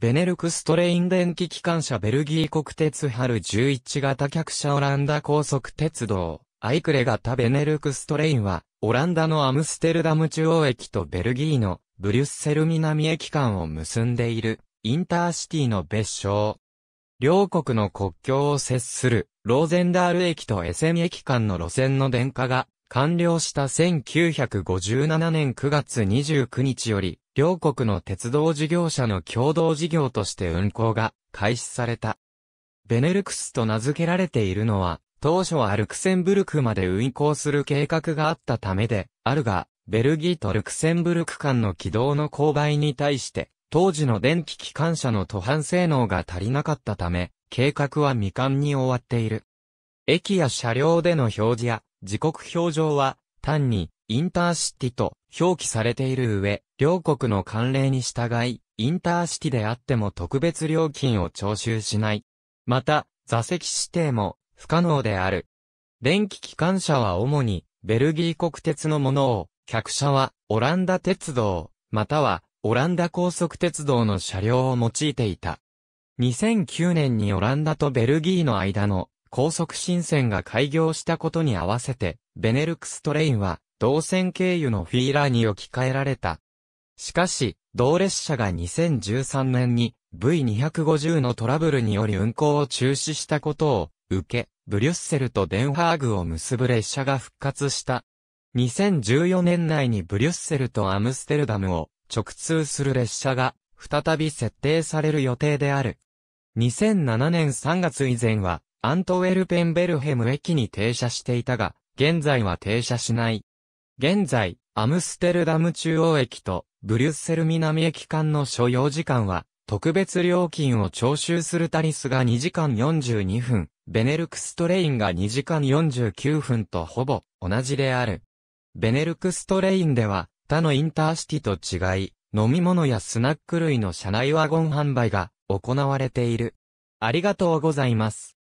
ベネルクストレイン電気機関車ベルギー国鉄春11型客車オランダ高速鉄道、アイクレ型ベネルクストレインは、オランダのアムステルダム中央駅とベルギーのブリュッセル南駅間を結んでいる、インターシティの別称。両国の国境を接する、ローゼンダール駅とエセミ駅間の路線の電化が、完了した1957年9月29日より、両国の鉄道事業者の共同事業として運行が開始された。ベネルクスと名付けられているのは、当初はルクセンブルクまで運行する計画があったためで、あるが、ベルギーとルクセンブルク間の軌道の勾配に対して、当時の電気機関車の途半性能が足りなかったため、計画は未完に終わっている。駅や車両での表示や時刻表情は、単にインターシティと表記されている上、両国の慣例に従い、インターシティであっても特別料金を徴収しない。また、座席指定も不可能である。電気機関車は主にベルギー国鉄のものを、客車はオランダ鉄道、またはオランダ高速鉄道の車両を用いていた。2009年にオランダとベルギーの間の高速新線が開業したことに合わせて、ベネルクストレインは同線経由のフィーラーに置き換えられた。しかし、同列車が2013年に V250 のトラブルにより運行を中止したことを受け、ブリュッセルとデンハーグを結ぶ列車が復活した。2014年内にブリュッセルとアムステルダムを直通する列車が再び設定される予定である。2007年3月以前はアントウェルペンベルヘム駅に停車していたが、現在は停車しない。現在、アムステルダム中央駅とブリュッセル南駅間の所要時間は、特別料金を徴収するタリスが2時間42分、ベネルクストレインが2時間49分とほぼ同じである。ベネルクストレインでは、他のインターシティと違い、飲み物やスナック類の車内ワゴン販売が行われている。ありがとうございます。